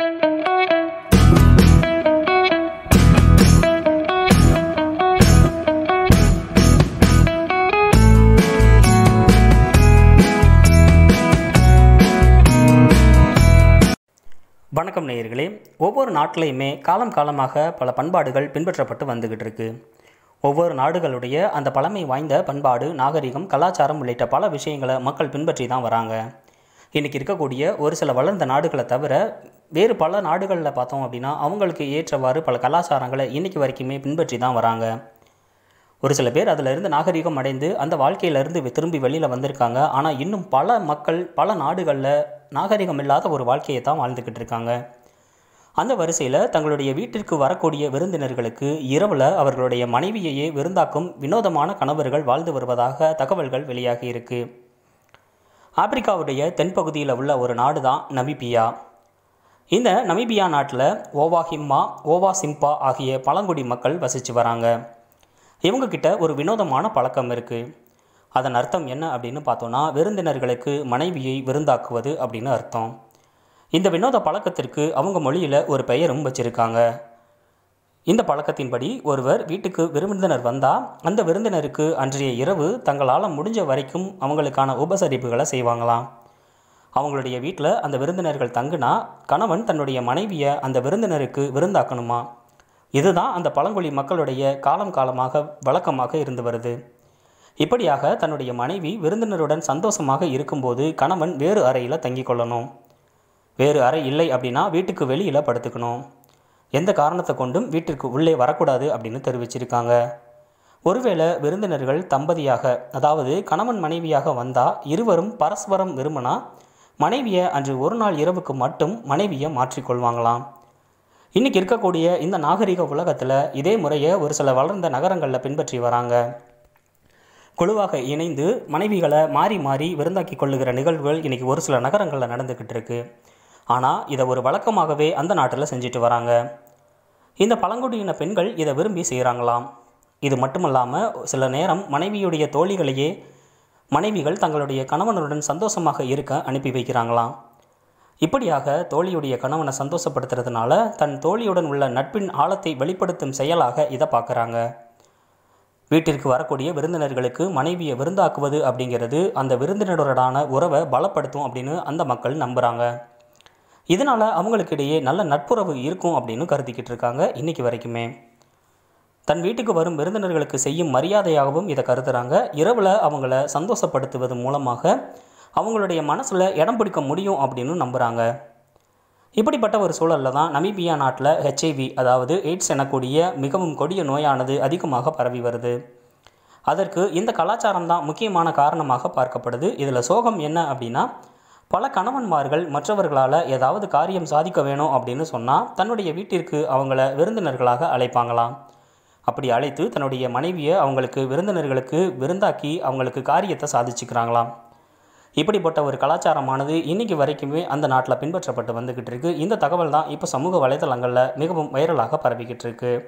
வணக்கம் நேயர்களே ஒவ்வொரு நாட்டிலையுமே காலம் காலமாக பல பண்பாடுகள் பின்பற்றப்பட்டு வந்துகிட்டு இருக்கு ஒவ்வொரு நாடுகளுடைய அந்த பழமை வாய்ந்த பண்பாடு நாகரிகம் கலாச்சாரம் உள்ளிட்ட பல விஷயங்களை மக்கள் பின்பற்றி தான் வராங்க இன்றைக்கி இருக்கக்கூடிய ஒரு சில வளர்ந்த நாடுகளை தவிர வேறு பல நாடுகளில் பார்த்தோம் அப்படின்னா அவங்களுக்கு ஏற்றவாறு பல கலாச்சாரங்களை இன்றைக்கி வரைக்குமே பின்பற்றி தான் வராங்க ஒரு சில பேர் அதிலிருந்து நாகரிகம் அடைந்து அந்த வாழ்க்கையிலேருந்து திரும்பி வெளியில் வந்திருக்காங்க ஆனால் இன்னும் பல மக்கள் பல நாடுகளில் நாகரிகம் இல்லாத ஒரு வாழ்க்கையை தான் வாழ்ந்துக்கிட்டு இருக்காங்க அந்த வரிசையில் தங்களுடைய வீட்டிற்கு வரக்கூடிய விருந்தினர்களுக்கு இரவில் அவர்களுடைய மனைவியையே விருந்தாக்கும் வினோதமான கணவர்கள் வாழ்ந்து வருவதாக தகவல்கள் வெளியாகி இருக்குது ஆப்பிரிக்காவுடைய தென்பகுதியில் உள்ள ஒரு நாடு தான் நமிபியா இந்த நமிபியா நாட்டில் ஓவா ஹிம்மா ஓவா சிம்பா ஆகிய பழங்குடி மக்கள் வசித்து வராங்க இவங்கக்கிட்ட ஒரு வினோதமான பழக்கம் இருக்குது அதன் அர்த்தம் என்ன அப்படின்னு பார்த்தோன்னா விருந்தினர்களுக்கு மனைவியை விருந்தாக்குவது அப்படின்னு அர்த்தம் இந்த வினோத பழக்கத்திற்கு அவங்க மொழியில் ஒரு பெயரும் வச்சுருக்காங்க இந்த பழக்கத்தின்படி ஒருவர் வீட்டுக்கு விருந்தினர் வந்தால் அந்த விருந்தினருக்கு அன்றைய இரவு தங்களால் முடிஞ்ச வரைக்கும் அவங்களுக்கான உபசரிப்புகளை செய்வாங்களாம் அவங்களுடைய வீட்டில் அந்த விருந்தினர்கள் தங்குனா கணவன் தன்னுடைய மனைவியை அந்த விருந்தினருக்கு விருந்தாக்கணுமா இதுதான் அந்த பழங்குடி மக்களுடைய காலம் காலமாக வழக்கமாக இருந்து வருது இப்படியாக தன்னுடைய மனைவி விருந்தினருடன் சந்தோஷமாக இருக்கும்போது கணவன் வேறு அறையில் தங்கிக் கொள்ளணும் வேறு அறை இல்லை அப்படின்னா வீட்டுக்கு வெளியில் படுத்துக்கணும் எந்த காரணத்தை கொண்டும் வீட்டிற்கு உள்ளே வரக்கூடாது அப்படின்னு தெரிவிச்சிருக்காங்க ஒருவேளை விருந்தினர்கள் தம்பதியாக அதாவது கணவன் மனைவியாக வந்தால் இருவரும் பரஸ்பரம் விரும்பினா மனைவியை அன்று ஒரு நாள் இரவுக்கு மட்டும் மனைவியை மாற்றிக்கொள்வாங்களாம் இன்றைக்கி இருக்கக்கூடிய இந்த நாகரிக உலகத்தில் இதே முறையை ஒரு சில வளர்ந்த நகரங்களில் பின்பற்றி வராங்க குழுவாக இணைந்து மனைவிகளை மாறி மாறி விருந்தாக்கி கொள்ளுகிற நிகழ்வுகள் இன்றைக்கி ஒரு சில நகரங்களில் நடந்துக்கிட்டு இருக்குது ஆனால் இதை ஒரு வழக்கமாகவே அந்த நாட்டில் செஞ்சுட்டு வராங்க இந்த பழங்குடியின பெண்கள் இதை விரும்பி செய்கிறாங்களாம் இது மட்டுமல்லாமல் சில நேரம் மனைவியுடைய தோழிகளையே மனைவிகள் தங்களுடைய கணவனுடன் சந்தோஷமாக இருக்க அனுப்பி வைக்கிறாங்களாம் இப்படியாக தோழியுடைய கணவனை சந்தோஷப்படுத்துறதுனால தன் தோழியுடன் உள்ள நட்பின் ஆழத்தை வெளிப்படுத்தும் செயலாக இதை பார்க்குறாங்க வீட்டிற்கு வரக்கூடிய விருந்தினர்களுக்கு மனைவியை விருந்தாக்குவது அப்படிங்கிறது அந்த விருந்தினருடனான உறவை பலப்படுத்தும் அப்படின்னு அந்த மக்கள் நம்புகிறாங்க இதனால் அவங்களுக்கிடையே நல்ல நட்புறவு இருக்கும் அப்படின்னு கருதிக்கிட்டு இருக்காங்க இன்றைக்கி வரைக்குமே தன் வீட்டுக்கு வரும் விருந்தினர்களுக்கு செய்யும் மரியாதையாகவும் இதை கருதுகிறாங்க இரவில் அவங்கள சந்தோஷப்படுத்துவது மூலமாக அவங்களுடைய மனசில் இடம் பிடிக்க முடியும் அப்படின்னு நம்புகிறாங்க இப்படிப்பட்ட ஒரு சூழலில் தான் நமீபியா நாட்டில் ஹெச்ஐவி அதாவது எய்ட்ஸ் எனக்கூடிய மிகவும் கொடிய நோயானது அதிகமாக பரவி வருது அதற்கு இந்த கலாச்சாரம் தான் முக்கியமான காரணமாக பார்க்கப்படுது இதில் சோகம் என்ன அப்படின்னா பல கணவன்மார்கள் மற்றவர்களால் ஏதாவது காரியம் சாதிக்க வேணும் அப்படின்னு சொன்னால் தன்னுடைய வீட்டிற்கு அவங்கள விருந்தினர்களாக அழைப்பாங்களாம் அப்படி அழைத்து தன்னுடைய மனைவியை அவங்களுக்கு விருந்தினர்களுக்கு விருந்தாக்கி அவங்களுக்கு காரியத்தை சாதிச்சுக்கிறாங்களாம் இப்படிப்பட்ட ஒரு கலாச்சாரமானது இன்றைக்கி வரைக்குமே அந்த நாட்டில் பின்பற்றப்பட்டு வந்துக்கிட்டு இருக்குது இந்த தகவல் தான் இப்போ சமூக வலைதளங்களில் மிகவும் வைரலாக பரவிக்கிட்டு இருக்குது